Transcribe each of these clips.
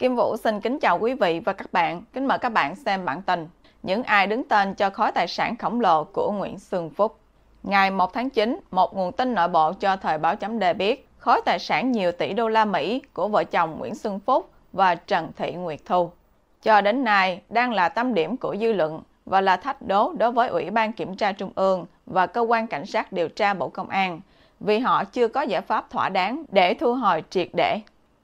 Kim Vũ xin kính chào quý vị và các bạn. Kính mời các bạn xem bản tin. Những ai đứng tên cho khối tài sản khổng lồ của Nguyễn Xuân Phúc. Ngày 1 tháng 9, một nguồn tin nội bộ cho thời báo chấm đề biết khối tài sản nhiều tỷ đô la Mỹ của vợ chồng Nguyễn Xuân Phúc và Trần Thị Nguyệt Thu. Cho đến nay, đang là tâm điểm của dư luận và là thách đố đối với Ủy ban Kiểm tra Trung ương và Cơ quan Cảnh sát điều tra Bộ Công an vì họ chưa có giải pháp thỏa đáng để thu hồi triệt để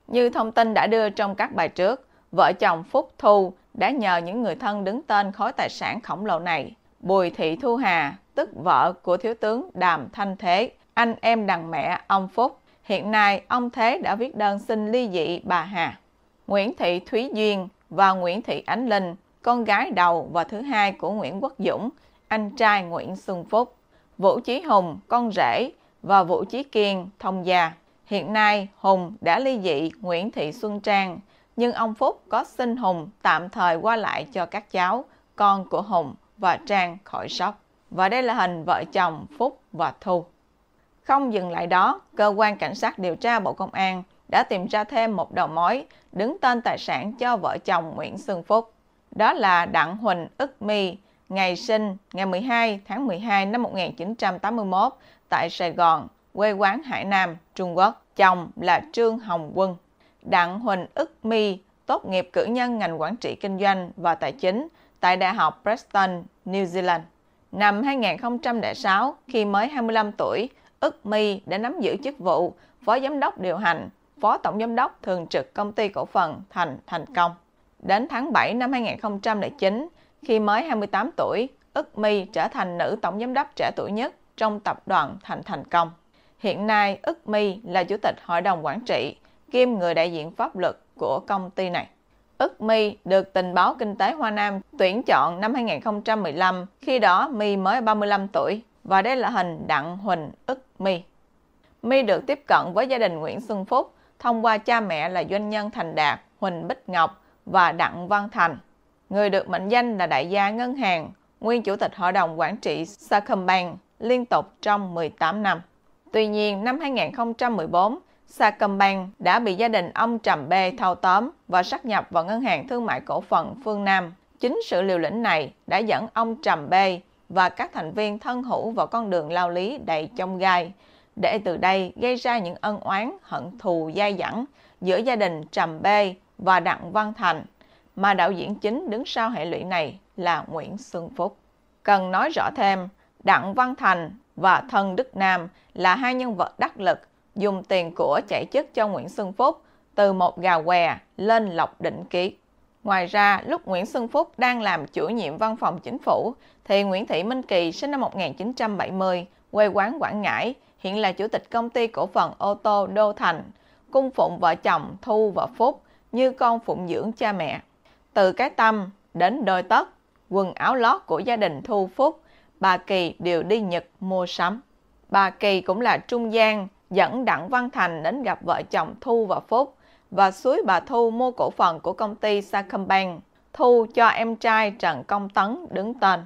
như thông tin đã đưa trong các bài trước, vợ chồng Phúc Thu đã nhờ những người thân đứng tên khối tài sản khổng lồ này. Bùi Thị Thu Hà, tức vợ của Thiếu tướng Đàm Thanh Thế, anh em đằng mẹ ông Phúc. Hiện nay, ông Thế đã viết đơn xin ly dị bà Hà. Nguyễn Thị Thúy Duyên và Nguyễn Thị Ánh Linh, con gái đầu và thứ hai của Nguyễn Quốc Dũng, anh trai Nguyễn Xuân Phúc. Vũ Chí Hùng, con rể, và Vũ Chí Kiên, thông gia. Hiện nay, Hùng đã ly dị Nguyễn Thị Xuân Trang, nhưng ông Phúc có xin Hùng tạm thời qua lại cho các cháu, con của Hùng và Trang khỏi sốc. Và đây là hình vợ chồng Phúc và Thu. Không dừng lại đó, cơ quan cảnh sát điều tra Bộ Công an đã tìm ra thêm một đầu mối đứng tên tài sản cho vợ chồng Nguyễn Xuân Phúc. Đó là Đặng Huỳnh Ức My, ngày sinh ngày 12 tháng 12 năm 1981 tại Sài Gòn, quê quán Hải Nam, Trung Quốc. Chồng là Trương Hồng Quân. Đặng Huỳnh Ức Mi tốt nghiệp cử nhân ngành quản trị kinh doanh và tài chính tại Đại học Preston, New Zealand. Năm 2006, khi mới 25 tuổi, Ức Mi đã nắm giữ chức vụ Phó Giám đốc điều hành, Phó Tổng Giám đốc thường trực công ty cổ phần Thành Thành Công. Đến tháng 7 năm 2009, khi mới 28 tuổi, Ức Mi trở thành nữ tổng giám đốc trẻ tuổi nhất trong tập đoàn Thành Thành Công. Hiện nay, Ức My là chủ tịch hội đồng quản trị, kiêm người đại diện pháp luật của công ty này. Ức My được tình báo kinh tế Hoa Nam tuyển chọn năm 2015, khi đó My mới 35 tuổi và đây là hình Đặng Huỳnh Ức My. My được tiếp cận với gia đình Nguyễn Xuân Phúc thông qua cha mẹ là doanh nhân Thành Đạt, Huỳnh Bích Ngọc và Đặng Văn Thành. Người được mệnh danh là đại gia ngân hàng, nguyên chủ tịch hội đồng quản trị Sacombank liên tục trong 18 năm. Tuy nhiên, năm 2014, Sacombank đã bị gia đình ông Trầm B thâu tóm và sát nhập vào Ngân hàng Thương mại Cổ phần Phương Nam. Chính sự liều lĩnh này đã dẫn ông Trầm B và các thành viên thân hữu vào con đường lao lý đầy chông gai, để từ đây gây ra những ân oán hận thù dai dẳng giữa gia đình Trầm B và Đặng Văn Thành, mà đạo diễn chính đứng sau hệ lụy này là Nguyễn Xuân Phúc. Cần nói rõ thêm, Đặng Văn Thành và Thân Đức Nam là hai nhân vật đắc lực dùng tiền của chạy chức cho Nguyễn Xuân Phúc từ một gà què lên lọc định kiệt. Ngoài ra, lúc Nguyễn Xuân Phúc đang làm chủ nhiệm văn phòng chính phủ, thì Nguyễn Thị Minh Kỳ sinh năm 1970, quê quán Quảng Ngãi, hiện là chủ tịch công ty cổ phần ô tô Đô Thành, cung phụng vợ chồng Thu và Phúc như con phụng dưỡng cha mẹ. Từ cái tâm đến đôi tất, quần áo lót của gia đình Thu Phúc bà Kỳ đều đi Nhật mua sắm. Bà Kỳ cũng là trung gian dẫn Đặng Văn Thành đến gặp vợ chồng Thu và Phúc và suối bà Thu mua cổ phần của công ty Sacombank. Thu cho em trai Trần Công Tấn đứng tên.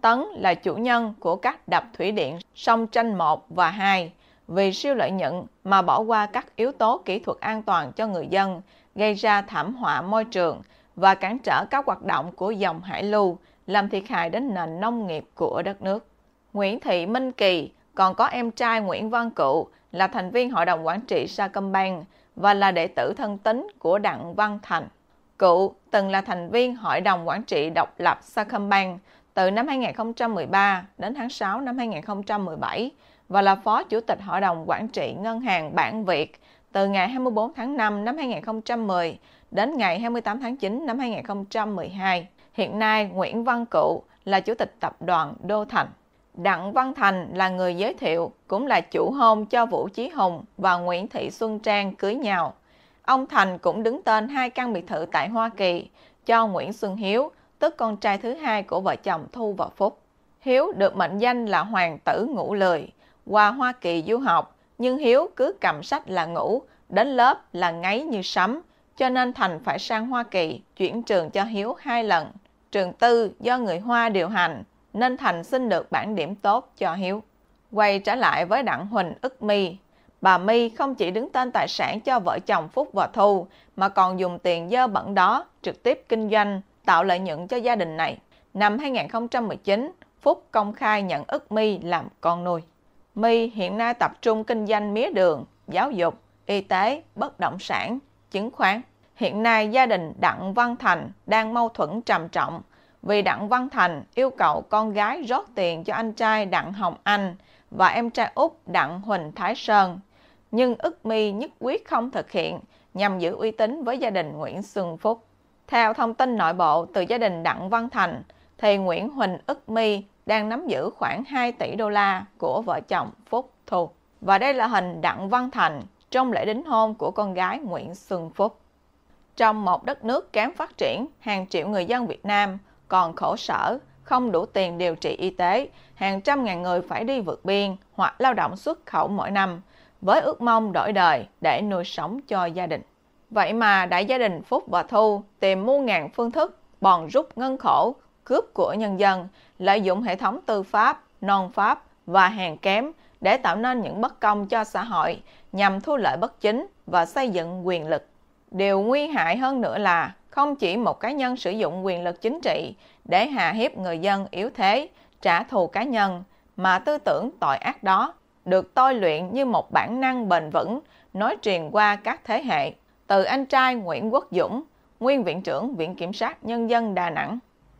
Tấn là chủ nhân của các đập thủy điện sông Tranh 1 và 2. Vì siêu lợi nhuận mà bỏ qua các yếu tố kỹ thuật an toàn cho người dân, gây ra thảm họa môi trường và cản trở các hoạt động của dòng hải lưu, làm thiệt hại đến nền nông nghiệp của đất nước. Nguyễn Thị Minh Kỳ còn có em trai Nguyễn Văn Cựu là thành viên Hội đồng Quản trị Sacombank và là đệ tử thân tín của Đặng Văn Thành. Cựu từng là thành viên Hội đồng Quản trị độc lập Sacombank từ năm 2013 đến tháng 6 năm 2017 và là Phó Chủ tịch Hội đồng Quản trị Ngân hàng Bản Việt từ ngày 24 tháng 5 năm 2010 đến ngày 28 tháng 9 năm 2012. Hiện nay Nguyễn Văn Cựu là chủ tịch tập đoàn Đô Thành. Đặng Văn Thành là người giới thiệu, cũng là chủ hôn cho Vũ Chí Hùng và Nguyễn Thị Xuân Trang cưới nhau. Ông Thành cũng đứng tên hai căn biệt thự tại Hoa Kỳ cho Nguyễn Xuân Hiếu, tức con trai thứ hai của vợ chồng Thu và Phúc. Hiếu được mệnh danh là hoàng tử ngủ lười, qua Hoa Kỳ du học, nhưng Hiếu cứ cầm sách là ngủ, đến lớp là ngáy như sấm, cho nên Thành phải sang Hoa Kỳ chuyển trường cho Hiếu hai lần – trường tư do người Hoa điều hành, nên Thành xin được bản điểm tốt cho Hiếu. Quay trở lại với Đặng Huỳnh ức mi, bà mi không chỉ đứng tên tài sản cho vợ chồng Phúc và Thu, mà còn dùng tiền dơ bẩn đó trực tiếp kinh doanh, tạo lợi nhuận cho gia đình này. Năm 2019, Phúc công khai nhận ức mi làm con nuôi. Mi hiện nay tập trung kinh doanh mía đường, giáo dục, y tế, bất động sản, chứng khoán. Hiện nay gia đình Đặng Văn Thành đang mâu thuẫn trầm trọng vì Đặng Văn Thành yêu cầu con gái rót tiền cho anh trai Đặng Hồng Anh và em trai út Đặng Huỳnh Thái Sơn. Nhưng ức mi nhất quyết không thực hiện nhằm giữ uy tín với gia đình Nguyễn Xuân Phúc. Theo thông tin nội bộ từ gia đình Đặng Văn Thành, thì Nguyễn Huỳnh ức mi đang nắm giữ khoảng 2 tỷ đô la của vợ chồng Phúc Thu. Và đây là hình Đặng Văn Thành trong lễ đính hôn của con gái Nguyễn Xuân Phúc. Trong một đất nước kém phát triển, hàng triệu người dân Việt Nam còn khổ sở, không đủ tiền điều trị y tế, hàng trăm ngàn người phải đi vượt biên hoặc lao động xuất khẩu mỗi năm, với ước mong đổi đời để nuôi sống cho gia đình. Vậy mà đại gia đình Phúc và Thu tìm muôn ngàn phương thức bòn rút ngân khổ, cướp của nhân dân, lợi dụng hệ thống tư pháp, non pháp và hàng kém để tạo nên những bất công cho xã hội nhằm thu lợi bất chính và xây dựng quyền lực Điều nguy hại hơn nữa là không chỉ một cá nhân sử dụng quyền lực chính trị để hà hiếp người dân yếu thế, trả thù cá nhân, mà tư tưởng tội ác đó được tôi luyện như một bản năng bền vững nói truyền qua các thế hệ. Từ anh trai Nguyễn Quốc Dũng, nguyên viện trưởng Viện Kiểm sát Nhân dân Đà Nẵng,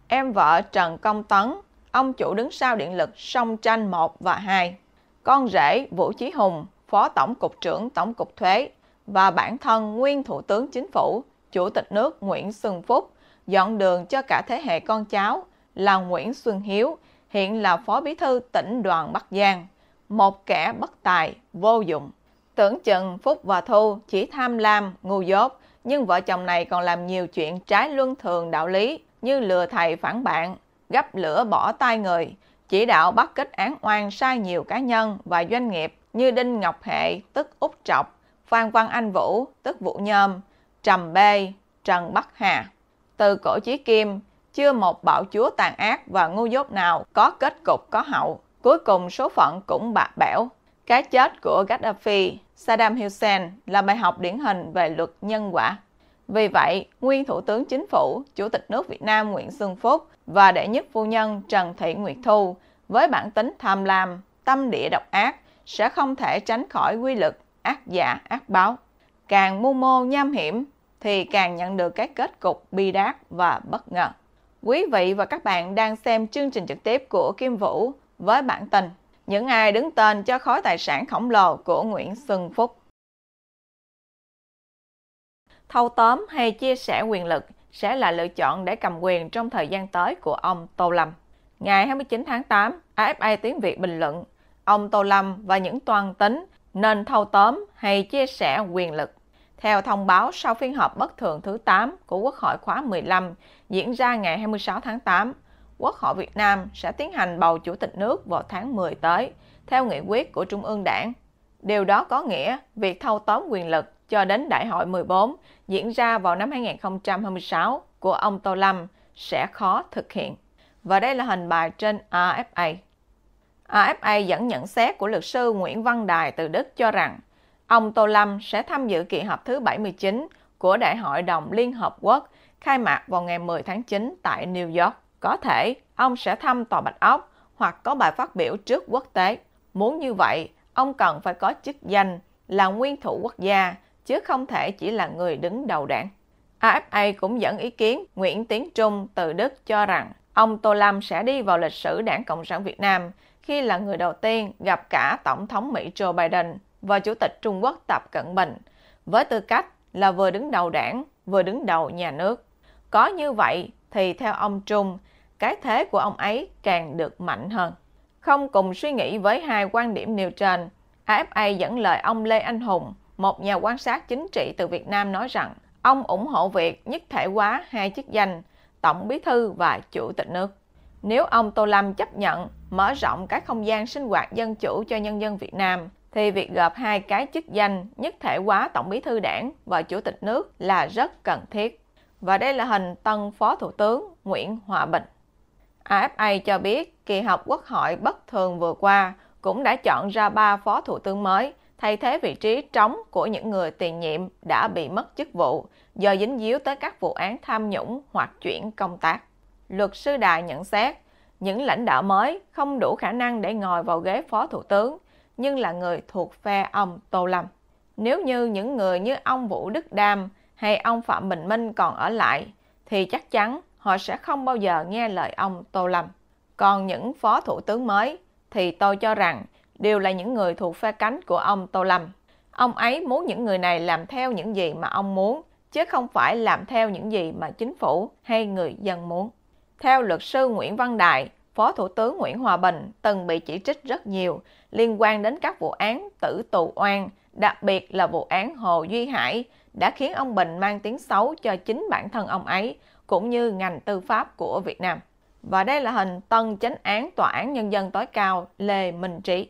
em vợ Trần Công Tấn, ông chủ đứng sau điện lực Sông Tranh 1 và 2, con rể Vũ Chí Hùng, Phó Tổng cục trưởng Tổng cục Thuế và bản thân nguyên Thủ tướng Chính phủ, Chủ tịch nước Nguyễn Xuân Phúc dọn đường cho cả thế hệ con cháu là Nguyễn Xuân Hiếu, hiện là Phó Bí thư tỉnh đoàn Bắc Giang, một kẻ bất tài, vô dụng. Tưởng chừng Phúc và Thu chỉ tham lam, ngu dốt, nhưng vợ chồng này còn làm nhiều chuyện trái luân thường đạo lý như lừa thầy phản bạn, gấp lửa bỏ tay người, chỉ đạo bắt kết án oan sai nhiều cá nhân và doanh nghiệp như Đinh Ngọc Hệ, tức Úc Trọc, Phan Văn Anh Vũ, tức Vũ Nhôm, Trầm Bê, Trần Bắc Hà. Từ cổ chí kim, chưa một bạo chúa tàn ác và ngu dốt nào có kết cục có hậu. Cuối cùng số phận cũng bạc bẽo. Cái chết của Gaddafi, Saddam Hussein là bài học điển hình về luật nhân quả. Vì vậy, nguyên Thủ tướng Chính phủ, Chủ tịch nước Việt Nam Nguyễn Xuân Phúc và đệ nhất phu nhân Trần Thị Nguyệt Thu với bản tính tham lam, tâm địa độc ác sẽ không thể tránh khỏi quy luật ác giả, ác báo. Càng mưu mô nham hiểm thì càng nhận được cái kết cục bi đát và bất ngờ. Quý vị và các bạn đang xem chương trình trực tiếp của Kim Vũ với bản tin Những ai đứng tên cho khối tài sản khổng lồ của Nguyễn Xuân Phúc. Thâu tóm hay chia sẻ quyền lực sẽ là lựa chọn để cầm quyền trong thời gian tới của ông Tô Lâm. Ngày 29 tháng 8, AFA Tiếng Việt bình luận, ông Tô Lâm và những toàn tính nên thâu tóm hay chia sẻ quyền lực. Theo thông báo sau phiên họp bất thường thứ 8 của Quốc hội khóa 15 diễn ra ngày 26 tháng 8, Quốc hội Việt Nam sẽ tiến hành bầu chủ tịch nước vào tháng 10 tới, theo nghị quyết của Trung ương Đảng. Điều đó có nghĩa việc thâu tóm quyền lực cho đến Đại hội 14 diễn ra vào năm 2026 của ông Tô Lâm sẽ khó thực hiện. Và đây là hình bài trên AFA. AFA dẫn nhận xét của luật sư Nguyễn Văn Đài từ Đức cho rằng ông Tô Lâm sẽ tham dự kỳ họp thứ 79 của Đại hội đồng Liên Hợp Quốc khai mạc vào ngày 10 tháng 9 tại New York. Có thể ông sẽ thăm Tòa Bạch Ốc hoặc có bài phát biểu trước quốc tế. Muốn như vậy, ông cần phải có chức danh là nguyên thủ quốc gia, chứ không thể chỉ là người đứng đầu đảng. AFA cũng dẫn ý kiến Nguyễn Tiến Trung từ Đức cho rằng ông Tô Lâm sẽ đi vào lịch sử đảng Cộng sản Việt Nam khi là người đầu tiên gặp cả Tổng thống Mỹ Joe Biden và Chủ tịch Trung Quốc Tập Cận Bình, với tư cách là vừa đứng đầu đảng, vừa đứng đầu nhà nước. Có như vậy thì theo ông Trung, cái thế của ông ấy càng được mạnh hơn. Không cùng suy nghĩ với hai quan điểm nêu trên, AFA dẫn lời ông Lê Anh Hùng, một nhà quan sát chính trị từ Việt Nam nói rằng ông ủng hộ việc nhất thể hóa hai chức danh Tổng Bí thư và Chủ tịch nước. Nếu ông Tô Lâm chấp nhận mở rộng các không gian sinh hoạt dân chủ cho nhân dân Việt Nam, thì việc gộp hai cái chức danh nhất thể hóa Tổng bí thư đảng và Chủ tịch nước là rất cần thiết. Và đây là hình tân Phó Thủ tướng Nguyễn Hòa Bình. AFA cho biết kỳ họp quốc hội bất thường vừa qua cũng đã chọn ra ba phó thủ tướng mới thay thế vị trí trống của những người tiền nhiệm đã bị mất chức vụ do dính díu tới các vụ án tham nhũng hoặc chuyển công tác luật sư Đài nhận xét, những lãnh đạo mới không đủ khả năng để ngồi vào ghế phó thủ tướng, nhưng là người thuộc phe ông Tô Lâm. Nếu như những người như ông Vũ Đức Đam hay ông Phạm Bình Minh còn ở lại, thì chắc chắn họ sẽ không bao giờ nghe lời ông Tô Lâm. Còn những phó thủ tướng mới thì tôi cho rằng đều là những người thuộc phe cánh của ông Tô Lâm. Ông ấy muốn những người này làm theo những gì mà ông muốn, chứ không phải làm theo những gì mà chính phủ hay người dân muốn. Theo luật sư Nguyễn Văn Đại, Phó Thủ tướng Nguyễn Hòa Bình từng bị chỉ trích rất nhiều liên quan đến các vụ án tử tù oan, đặc biệt là vụ án Hồ Duy Hải đã khiến ông Bình mang tiếng xấu cho chính bản thân ông ấy cũng như ngành tư pháp của Việt Nam. Và đây là hình tân chánh án Tòa án Nhân dân tối cao Lê Minh Trí.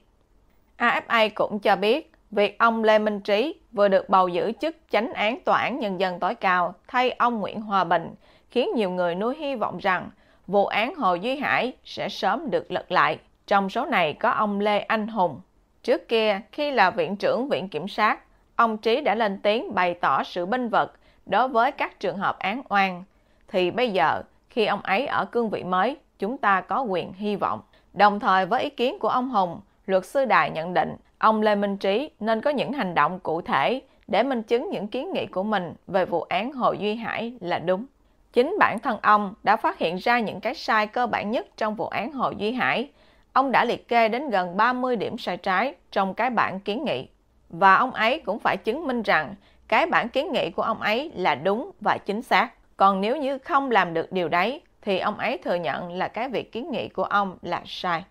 AFA cũng cho biết việc ông Lê Minh Trí vừa được bầu giữ chức chánh án Tòa án Nhân dân tối cao thay ông Nguyễn Hòa Bình khiến nhiều người nuôi hy vọng rằng – vụ án Hồ Duy Hải sẽ sớm được lật lại. Trong số này có ông Lê Anh Hùng. Trước kia, khi là viện trưởng viện kiểm sát, ông Trí đã lên tiếng bày tỏ sự binh vật đối với các trường hợp án oan. Thì bây giờ, khi ông ấy ở cương vị mới, chúng ta có quyền hy vọng. Đồng thời với ý kiến của ông Hùng, luật sư Đài nhận định ông Lê Minh Trí nên có những hành động cụ thể để minh chứng những kiến nghị của mình về vụ án Hồ Duy Hải là đúng. Chính bản thân ông đã phát hiện ra những cái sai cơ bản nhất trong vụ án Hồ Duy Hải. Ông đã liệt kê đến gần 30 điểm sai trái trong cái bản kiến nghị. Và ông ấy cũng phải chứng minh rằng cái bản kiến nghị của ông ấy là đúng và chính xác. Còn nếu như không làm được điều đấy, thì ông ấy thừa nhận là cái việc kiến nghị của ông là sai.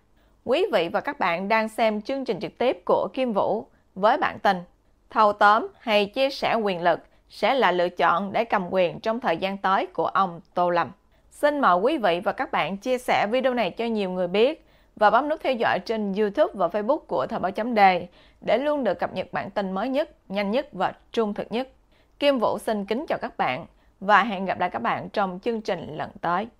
Quý vị và các bạn đang xem chương trình trực tiếp của Kim Vũ với bản tin Thâu tóm hay chia sẻ quyền lực – sẽ là lựa chọn để cầm quyền trong thời gian tới của ông Tô Lâm. Xin mời quý vị và các bạn chia sẻ video này cho nhiều người biết và bấm nút theo dõi trên YouTube và Facebook của Thời báo chấm đề để luôn được cập nhật bản tin mới nhất, nhanh nhất và trung thực nhất. Kim Vũ xin kính chào các bạn và hẹn gặp lại các bạn trong chương trình lần tới.